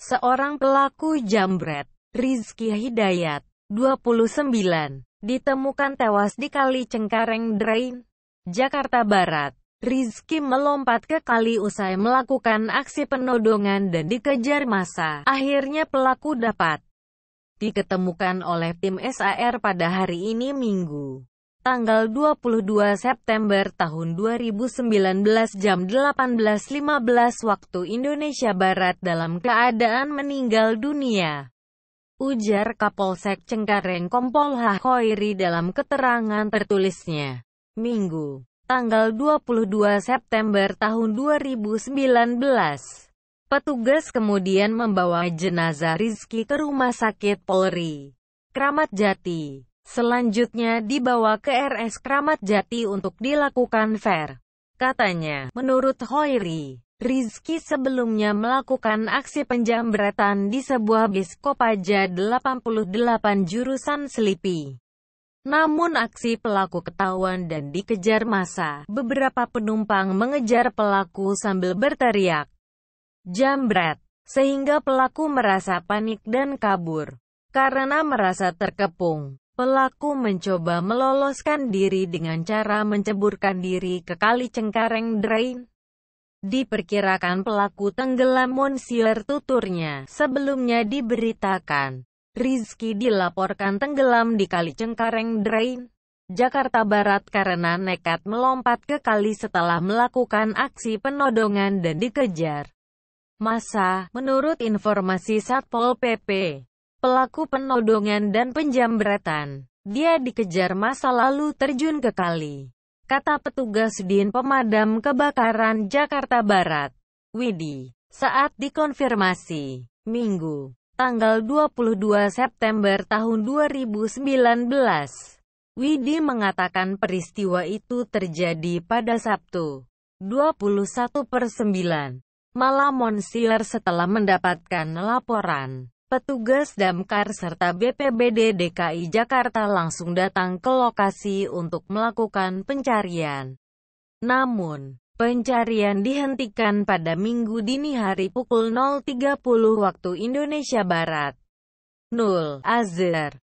seorang pelaku jambret, Rizky Hidayat, 29, ditemukan tewas di Kali Cengkareng Drain, Jakarta Barat. Rizky melompat ke kali usai melakukan aksi penodongan dan dikejar masa. Akhirnya pelaku dapat diketemukan oleh tim SAR pada hari ini Minggu tanggal 22 September tahun 2019 jam 18.15 waktu Indonesia Barat dalam keadaan meninggal dunia. Ujar Kapolsek Cengkareng Kompol H. Khoiri dalam keterangan tertulisnya. Minggu, tanggal 22 September tahun 2019. Petugas kemudian membawa jenazah Rizky ke Rumah Sakit Polri, Kramat Jati. Selanjutnya dibawa ke RS Kramat Jati untuk dilakukan fair. Katanya, menurut Hoiri, Rizky sebelumnya melakukan aksi penjambretan di sebuah bis Kopaja 88 jurusan Selipi. Namun aksi pelaku ketahuan dan dikejar masa. Beberapa penumpang mengejar pelaku sambil berteriak, jambret, sehingga pelaku merasa panik dan kabur. Karena merasa terkepung, Pelaku mencoba meloloskan diri dengan cara menceburkan diri ke kali cengkareng drain. Diperkirakan pelaku tenggelam Monsieur tuturnya. Sebelumnya diberitakan, Rizky dilaporkan tenggelam di kali cengkareng drain. Jakarta Barat karena nekat melompat ke kali setelah melakukan aksi penodongan dan dikejar. Masa, menurut informasi Satpol PP, pelaku penodongan dan penjambretan. Dia dikejar masa lalu terjun ke kali, kata petugas Din Pemadam Kebakaran Jakarta Barat. Widi, saat dikonfirmasi, Minggu, tanggal 22 September tahun 2019, Widi mengatakan peristiwa itu terjadi pada Sabtu, 21 per 9, malam Monsier setelah mendapatkan laporan. Petugas damkar serta BPBD DKI Jakarta langsung datang ke lokasi untuk melakukan pencarian. Namun, pencarian dihentikan pada Minggu dini hari pukul 0.30 waktu Indonesia Barat. Nul Azhar